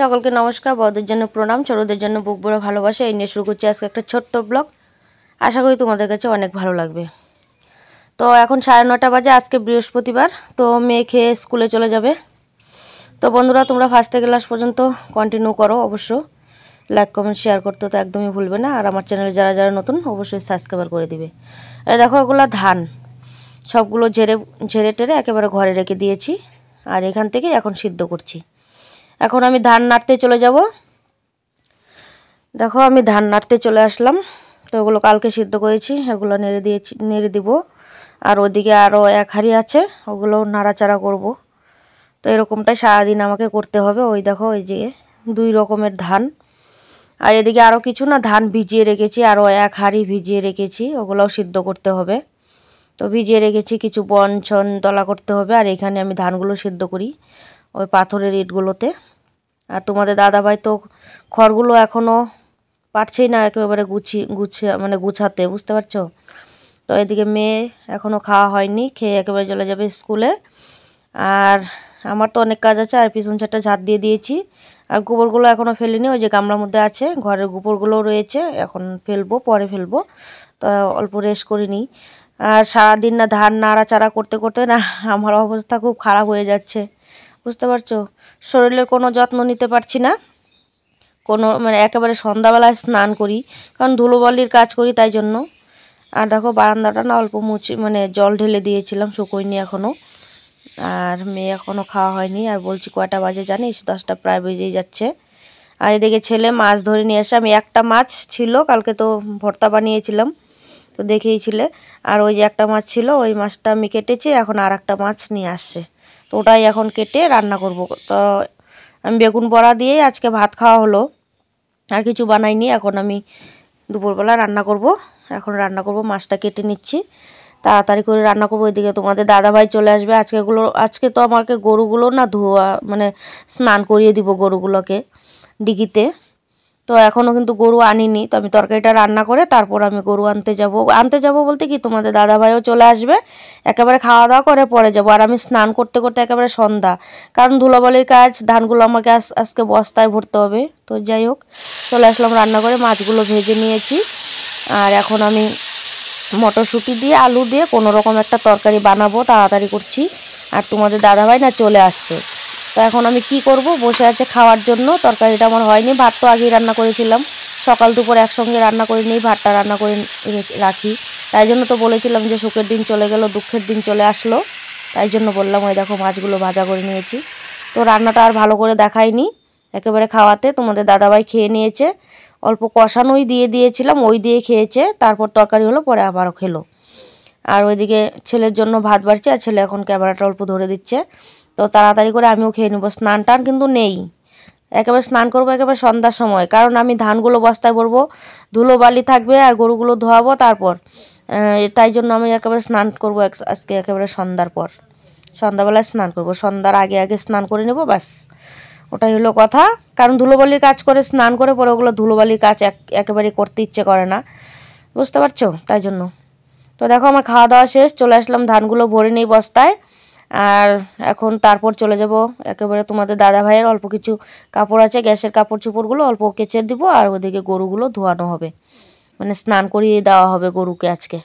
সকলকে নমস্কার বড়দের জন্য প্রণাম ছোটদের জন্য বুক বড় ভালোবাসা এই নিয়ে শুরু করছি আজকে একটা ছোট্ট ব্লগ আশা করি তোমাদের কাছে অনেক ভালো লাগবে তো এখন সাড়ে নটা বাজে আজকে বৃহস্পতিবার তো মেয়ে খেয়ে স্কুলে চলে যাবে তো বন্ধুরা তোমরা ফার্স্টে ক্লাস পর্যন্ত কন্টিনিউ করো অবশ্য লাইক কমেন্ট শেয়ার করতে তো একদমই ভুলবে না আর আমার চ্যানেলে যারা যারা নতুন অবশ্যই সাবস্ক্রাইবার করে দিবে আর দেখো এগুলো ধান সবগুলো ঝেড়ে ঝেড়ে টেরে একেবারে ঘরে রেখে দিয়েছি আর এখান থেকে এখন সিদ্ধ করছি এখন আমি ধান নাড়তে চলে যাব দেখো আমি ধান নাড়তে চলে আসলাম তো ওগুলো কালকে সিদ্ধ করেছি এগুলো নেড়ে দিয়েছি নেড়ে দিব আর ওদিকে আরও এক হাড়ি আছে ওগুলো নাড়াচাড়া করব তো এরকমটাই সারাদিন আমাকে করতে হবে ওই দেখো ওই যে দুই রকমের ধান আর এদিকে আরও কিছু না ধান ভিজিয়ে রেখেছি আরও এক হাড়ি ভিজিয়ে রেখেছি ওগুলোও সিদ্ধ করতে হবে তো ভিজিয়ে রেখেছি কিছু বন ছন তলা করতে হবে আর এখানে আমি ধানগুলো সিদ্ধ করি ওই পাথরের ইটগুলোতে আর তোমাদের দাদাভাই তো খড়গুলো এখনও পারছেই না একেবারে গুছি গুছিয়ে মানে গুছাতে বুঝতে পারছো তো এদিকে মেয়ে এখনও খাওয়া হয়নি খেয়ে একেবারে চলে যাবে স্কুলে আর আমার তো অনেক কাজ আছে আর পিছন ছাটটা ঝাঁট দিয়ে দিয়েছি আর গোবরগুলো এখনও ফেলিনি ওই যে গামলার মধ্যে আছে ঘরের গোবরগুলো রয়েছে এখন ফেলবো পরে ফেলবো তো অল্প রেস্ট করিনি আর সারাদিন না ধান নাড়াচাড়া করতে করতে না আমার অবস্থা খুব খারাপ হয়ে যাচ্ছে বুঝতে পারছো শরীরের কোনো যত্ন নিতে পারছি না কোনো মানে একেবারে সন্ধ্যাবেলায় স্নান করি কারণ ধুলোবালির কাজ করি তাই জন্য আর দেখো বারান্দাটা না অল্প মুছে মানে জল ঢেলে দিয়েছিলাম শুকোয়নি এখনও আর মেয়ে এখনও খাওয়া হয়নি আর বলছি কয়টা বাজে জানিস দশটা প্রায় বেজেই যাচ্ছে আর এদিকে ছেলে মাছ ধরে নিয়ে এসে আমি একটা মাছ ছিল কালকে তো ভর্তা বানিয়েছিলাম তো দেখেইছিলে আর ওই যে একটা মাছ ছিল ওই মাছটা আমি কেটেছি এখন আর একটা মাছ নিয়ে আসছে তো ওটাই এখন কেটে রান্না করব তো আমি বেগুন বড়া দিয়েই আজকে ভাত খাওয়া হলো আর কিছু বানাইনি এখন আমি দুপুরবেলা রান্না করব এখন রান্না করব মাছটা কেটে নিচ্ছি তাড়াতাড়ি করে রান্না করবো ওইদিকে তোমাদের দাদাভাই চলে আসবে আজকেগুলো আজকে তো আমাকে গরুগুলো না ধোয়া মানে স্নান করিয়ে দিব গরুগুলোকে ডিগিতে তো এখনও কিন্তু গরু আনিনি তো আমি তরকারিটা রান্না করে তারপর আমি গরু আনতে যাব আনতে যাব বলতে কি তোমাদের দাদাভাইও চলে আসবে একেবারে খাওয়া দাওয়া করে পরে যাব আর আমি স্নান করতে করতে একেবারে সন্ধ্যা কারণ ধুলাবালির কাজ ধানগুলো আমাকে আজকে বস্তায় ভরতে হবে তো যাই হোক চলে আসলাম রান্না করে মাছগুলো ভেজে নিয়েছি আর এখন আমি মটরশুঁটি দিয়ে আলু দিয়ে কোনো রকম একটা তরকারি বানাবো তাড়াতাড়ি করছি আর তোমাদের দাদাভাই না চলে আসছে তো এখন আমি কি করব বসে আছে খাওয়ার জন্য তরকারিটা আমার হয়নি ভাত তো আগেই রান্না করেছিলাম সকাল দুপুর একসঙ্গে রান্না করে নিই ভাতটা রান্না করে রাখি তাই জন্য তো বলেছিলাম যে সুখের দিন চলে গেল দুঃখের দিন চলে আসলো তাই জন্য বললাম ওই দেখো মাছগুলো ভাজা করে নিয়েছি তো রান্নাটা আর ভালো করে দেখাইনি একেবারে খাওয়াতে তোমাদের দাদাভাই খেয়ে নিয়েছে অল্প কষানোই দিয়ে দিয়েছিলাম ওই দিয়ে খেয়েছে তারপর তরকারি হলো পরে আবারও খেলো আর ওইদিকে ছেলের জন্য ভাত বাড়ছে আর ছেলে এখন ক্যামেরাটা অল্প ধরে দিচ্ছে তো তাড়াতাড়ি করে আমিও খেয়ে নেবো স্নান টান কিন্তু নেই একেবারে স্নান করবো একেবারে সন্ধ্যার সময় কারণ আমি ধানগুলো বস্তায় ভরবো ধুলো বালি থাকবে আর গরুগুলো ধোয়াবো তারপর তাই জন্য আমি একেবারে স্নান করবো আজকে একেবারে সন্ধ্যার পর সন্ধ্যাবেলায় স্নান করব সন্ধ্যার আগে আগে স্নান করে নেব ব্যাস ওটাই হলো কথা কারণ ধুলোবালির কাজ করে স্নান করে পরে ওগুলো ধুলোবালির কাজ একেবারে করতে ইচ্ছে করে না বুঝতে পারছো তাই জন্য তো দেখো আমার খাওয়া দাওয়া শেষ চলে আসলাম ধানগুলো ভরে নেই বস্তায় আর এখন তারপর চলে যাব একেবারে তোমাদের দাদা ভাইয়ের অল্প কিছু কাপড় আছে গ্যাসের কাপড় চোপড়গুলো অল্প কেচে দিব আর ওদিকে গরুগুলো ধোয়ানো হবে মানে স্নান করিয়ে দেওয়া হবে গরুকে আজকে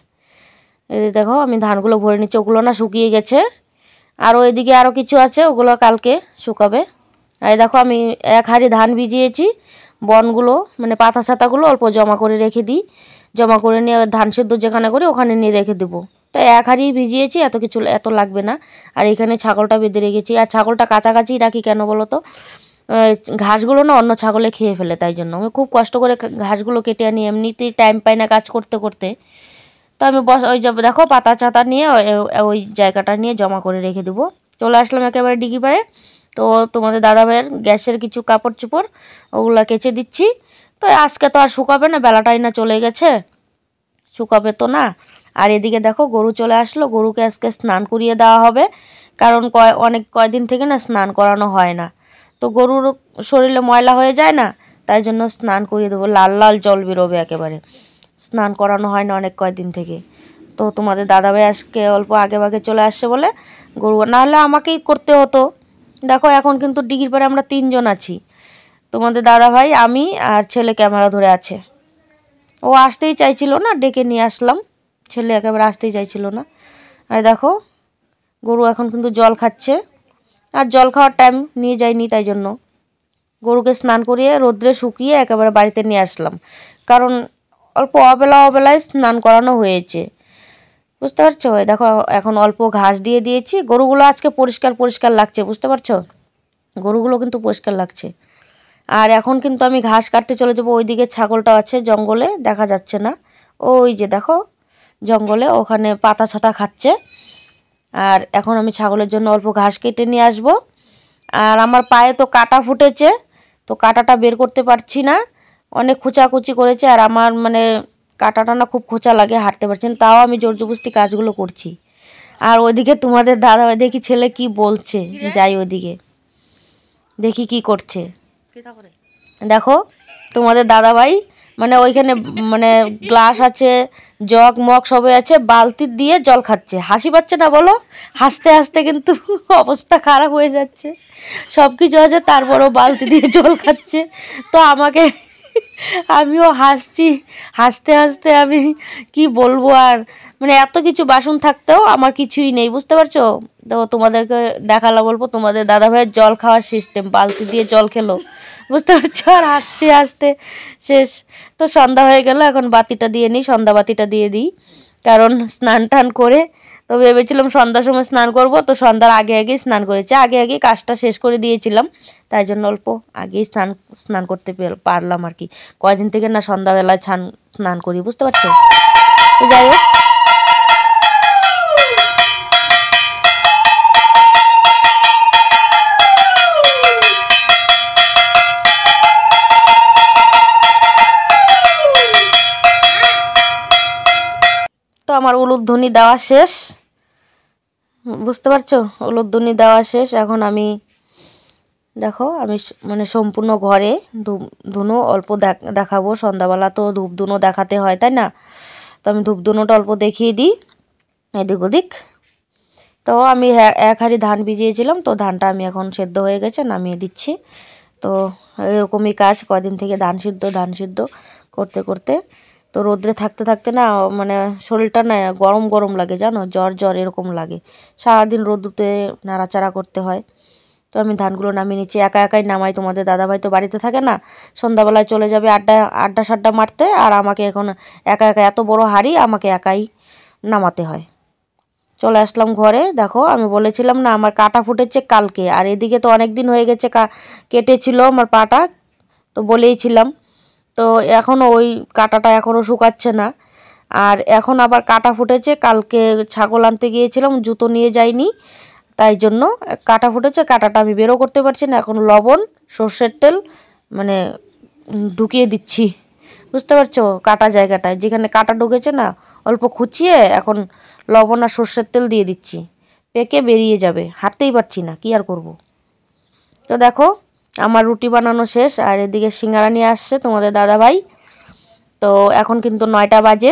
এই দেখো আমি ধানগুলো ভরে নিচ্ছি ওগুলো না শুকিয়ে গেছে আর ওইদিকে আরও কিছু আছে ওগুলো কালকে শুকাবে আর দেখো আমি এক হাড়ি ধান ভিজিয়েছি বনগুলো মানে পাতা ছাতাগুলো অল্প জমা করে রেখে দিই জমা করে নিয়ে ধান সেদ্ধ যেখানে করি ওখানে নিয়ে রেখে দেবো তো এক হাড়ি ভিজিয়েছি এত কিছু এত লাগবে না আর এখানে ছাগলটা বেঁধে রেখেছি আর ছাগলটা কাছাকাছি রাখি কেন বলো তো ঘাসগুলো না অন্য ছাগলে খেয়ে ফেলে তাই জন্য আমি খুব কষ্ট করে ঘাসগুলো কেটে আনি এমনিতেই টাইম পাই না কাজ করতে করতে তো আমি বস ওই যে দেখো পাতা চাতা নিয়ে ওই জায়গাটা নিয়ে জমা করে রেখে দেবো চলে আসলাম একেবারে ডিগি পারে তো তোমাদের দাদা ভাইয়ের গ্যাসের কিছু কাপড় চোপড় ওগুলো কেচে দিচ্ছি তো আজকে তো আর শুকাবে না বেলাটাই না চলে গেছে শুকাবে তো না আর এদিকে দেখো গরু চলে আসলো গরুকে আজকে স্নান করিয়ে দেওয়া হবে কারণ কয় অনেক কয়দিন থেকে না স্নান করানো হয় না তো গরুর শরীরে ময়লা হয়ে যায় না তাই জন্য স্নান করিয়ে দেবো লাল লাল জল বেরোবে একেবারে স্নান করানো হয় না অনেক কয়দিন থেকে তো তোমাদের দাদাভাই আজকে অল্প আগে ভাগে চলে আসছে বলে গরু নাহলে আমাকেই করতে হতো দেখো এখন কিন্তু ডিগির পরে আমরা তিনজন আছি তোমাদের দাদাভাই আমি আর ছেলে ক্যামেরা ধরে আছে ও আসতেই চাইছিল না ডেকে নিয়ে আসলাম ছেলে একেবারে আসতেই চাইছিল না আর দেখো গরু এখন কিন্তু জল খাচ্ছে আর জল খাওয়ার টাইম নিয়ে যাইনি তাই জন্য গরুকে স্নান করিয়ে রোদ্রে শুকিয়ে একেবারে বাড়িতে নিয়ে আসলাম কারণ অল্প অবেলা অবেলায় স্নান করানো হয়েছে বুঝতে পারছো দেখো এখন অল্প ঘাস দিয়ে দিয়েছি গরুগুলো আজকে পরিষ্কার পরিষ্কার লাগছে বুঝতে পারছো গরুগুলো কিন্তু পরিষ্কার লাগছে আর এখন কিন্তু আমি ঘাস কাটতে চলে যাবো ওইদিকে ছাগলটা আছে জঙ্গলে দেখা যাচ্ছে না ওই যে দেখো জঙ্গলে ওখানে পাতা ছাতা খাচ্ছে আর এখন আমি ছাগলের জন্য অল্প ঘাস কেটে নিয়ে আসব আর আমার পায়ে তো কাটা ফুটেছে তো কাটাটা বের করতে পারছি না অনেক খোঁচাকুচি করেছে আর আমার মানে কাটাটা না খুব খোঁচা লাগে হাঁটতে পারছি না তাও আমি জোর জবস্তি কাজগুলো করছি আর ওইদিকে তোমাদের দাদা দেখি ছেলে কি বলছে যাই ওদিকে দেখি কি করছে দেখো তোমাদের দাদা ভাই মানে ওইখানে মানে গ্লাস আছে জগ মগ সবই আছে বালতি দিয়ে জল খাচ্ছে হাসি পাচ্ছে না বলো হাসতে হাসতে কিন্তু অবস্থা খারাপ হয়ে যাচ্ছে সব কিছু আছে তারপরও বালতি দিয়ে জল খাচ্ছে তো আমাকে আমিও হাসছি হাসতে হাসতে আমি কি বলবো আর মানে এত কিছু বাসন থাকতেও আমার কিছুই নেই বুঝতে পারছো তো তোমাদেরকে দেখালো বলবো তোমাদের দাদা ভাইয়ের জল খাওয়ার সিস্টেম বালতি দিয়ে জল খেলো বুঝতে পারছো আর হাসতে হাসতে শেষ তো সন্ধ্যা হয়ে গেল এখন বাতিটা দিয়ে নিই সন্ধ্যা বাতিটা দিয়ে দিই কারণ স্নান টান করে তো ভেবেছিলাম সন্ধ্যার সময় স্নান করব তো সন্ধ্যার আগে আগেই স্নান করেছি আগে আগে কাজটা শেষ করে দিয়েছিলাম তাই জন্য অল্প আগেই স্নান স্নান করতে পারলাম আর কি কয়দিন থেকে না সন্ধ্যাবেলায় স্নান করি বুঝতে পারছো তো যাই হোক আমার উলুধ্বনি দেওয়া শেষ বুঝতে পারছো উলুধ্বনি দেওয়া শেষ এখন আমি দেখো আমি মানে সম্পূর্ণ ঘরে ধুনো অল্প দেখাবো সন্ধ্যাবেলা তো ধূপ ধুনো দেখাতে হয় তাই না তো আমি ধূপ ধুনোটা অল্প দেখিয়ে দিই এদিক ওদিক তো আমি এক হাড়ি ধান ভিজিয়েছিলাম তো ধানটা আমি এখন সেদ্ধ হয়ে গেছে নামিয়ে দিচ্ছি তো এরকমই কাজ কদিন থেকে ধান সিদ্ধ ধান সিদ্ধ করতে করতে তো রোদ্রে থাকতে থাকতে না মানে শরীরটা না গরম গরম লাগে জানো জ্বর জ্বর এরকম লাগে সারাদিন রোদ্রুতে নাড়াচাড়া করতে হয় তো আমি ধানগুলো নামিয়ে নিচ্ছি একা একাই নামাই তোমাদের দাদাভাই তো বাড়িতে থাকে না সন্ধ্যাবেলায় চলে যাবে আড্ডা আড্ডা সাড্ডা মারতে আর আমাকে এখন একা একা এত বড় হাড়ি আমাকে একাই নামাতে হয় চলে আসলাম ঘরে দেখো আমি বলেছিলাম না আমার কাটা ফুটেছে কালকে আর এদিকে তো অনেক দিন হয়ে গেছে কেটেছিল আমার পাটা তো বলেইছিলাম তো এখনও ওই কাটাটা এখনও শুকাচ্ছে না আর এখন আবার কাটা ফুটেছে কালকে ছাগল আনতে গিয়েছিলাম জুতো নিয়ে যাইনি তাই জন্য কাটা ফুটেছে কাটাটা আমি বেরো করতে পারছি না এখন লবণ সর্ষের তেল মানে ঢুকিয়ে দিচ্ছি বুঝতে পারছো কাটা জায়গাটায় যেখানে কাটা ঢুকেছে না অল্প খুঁচিয়ে এখন লবণ আর সর্ষের তেল দিয়ে দিচ্ছি পেকে বেরিয়ে যাবে হাঁটতেই পারছি না কি আর করব তো দেখো আমার রুটি বানানো শেষ আর এদিকে সিঙ্গারা নিয়ে আসছে তোমাদের দাদা ভাই তো এখন কিন্তু নয়টা বাজে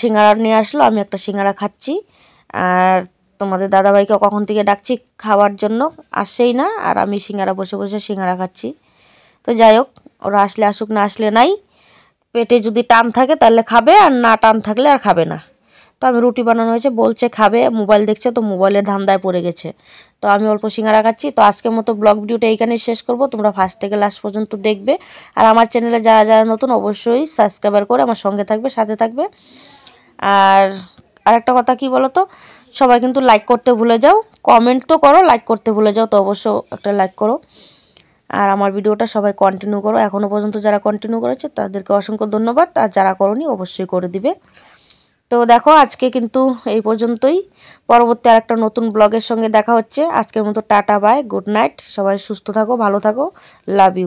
সিঙ্গারা নিয়ে আসলো আমি একটা সিঙ্গারা খাচ্ছি আর তোমাদের ভাইকে কখন থেকে ডাকছি খাওয়ার জন্য আসছেই না আর আমি সিঙ্গারা বসে বসে সিঙ্গারা খাচ্ছি তো যাই হোক ওরা আসলে আসুক না আসলে নাই পেটে যদি টান থাকে তাহলে খাবে আর না টান থাকলে আর খাবে না তো আমি রুটি বানানো হয়েছে বলছে খাবে মোবাইল দেখছে তো মোবাইলের ধান্দায় পড়ে গেছে তো আমি অল্প সিঙ্গারা খাচ্ছি তো আজকের মতো ব্লগ ভিডিওটা এইখানে শেষ করব তোমরা ফার্স্ট থেকে লাস্ট পর্যন্ত দেখবে আর আমার চ্যানেলে যারা যারা নতুন অবশ্যই সাবস্ক্রাইবার করে আমার সঙ্গে থাকবে সাথে থাকবে আর আরেকটা কথা কি বলো তো সবাই কিন্তু লাইক করতে ভুলে যাও কমেন্ট তো করো লাইক করতে ভুলে যাও তো অবশ্য একটা লাইক করো আর আমার ভিডিওটা সবাই কন্টিনিউ করো এখনও পর্যন্ত যারা কন্টিনিউ করেছে তাদেরকে অসংখ্য ধন্যবাদ আর যারা করনি অবশ্যই করে দিবে তো দেখো আজকে কিন্তু এই পর্যন্তই পরবর্তী আর একটা নতুন ব্লগের সঙ্গে দেখা হচ্ছে আজকের মতো টাটা বাই গুড নাইট সবাই সুস্থ থাকো ভালো থাকো লাভ ইউ